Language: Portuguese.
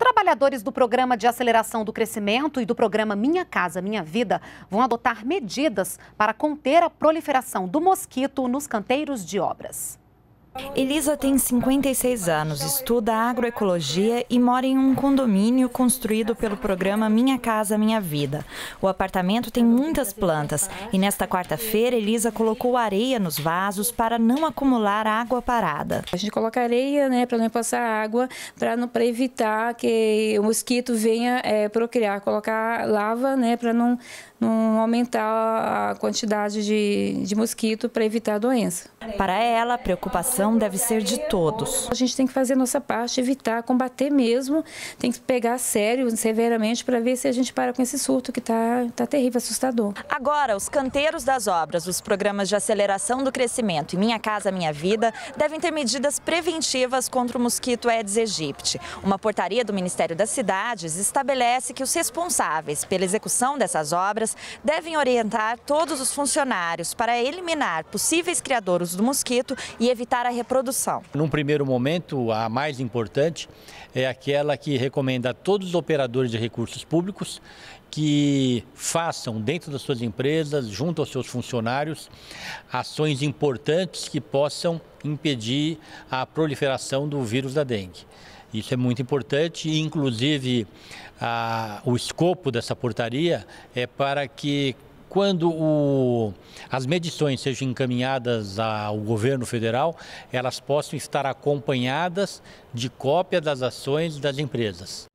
Trabalhadores do Programa de Aceleração do Crescimento e do Programa Minha Casa Minha Vida vão adotar medidas para conter a proliferação do mosquito nos canteiros de obras. Elisa tem 56 anos, estuda agroecologia e mora em um condomínio construído pelo programa Minha Casa Minha Vida. O apartamento tem muitas plantas e nesta quarta-feira Elisa colocou areia nos vasos para não acumular água parada. A gente coloca areia né, para não passar água, para evitar que o mosquito venha é, procriar, colocar lava né, para não, não aumentar a quantidade de, de mosquito para evitar a doença. Para ela, a preocupação prevenção deve ser de todos. A gente tem que fazer nossa parte, evitar, combater mesmo, tem que pegar sério, severamente, para ver se a gente para com esse surto que está tá terrível, assustador. Agora, os canteiros das obras, os programas de aceleração do crescimento e Minha Casa Minha Vida devem ter medidas preventivas contra o mosquito Aedes aegypti. Uma portaria do Ministério das Cidades estabelece que os responsáveis pela execução dessas obras devem orientar todos os funcionários para eliminar possíveis criadores do mosquito e evitar a a reprodução. Num primeiro momento, a mais importante é aquela que recomenda a todos os operadores de recursos públicos que façam dentro das suas empresas, junto aos seus funcionários, ações importantes que possam impedir a proliferação do vírus da dengue. Isso é muito importante e, inclusive, a, o escopo dessa portaria é para que quando o, as medições sejam encaminhadas ao governo federal, elas possam estar acompanhadas de cópia das ações das empresas.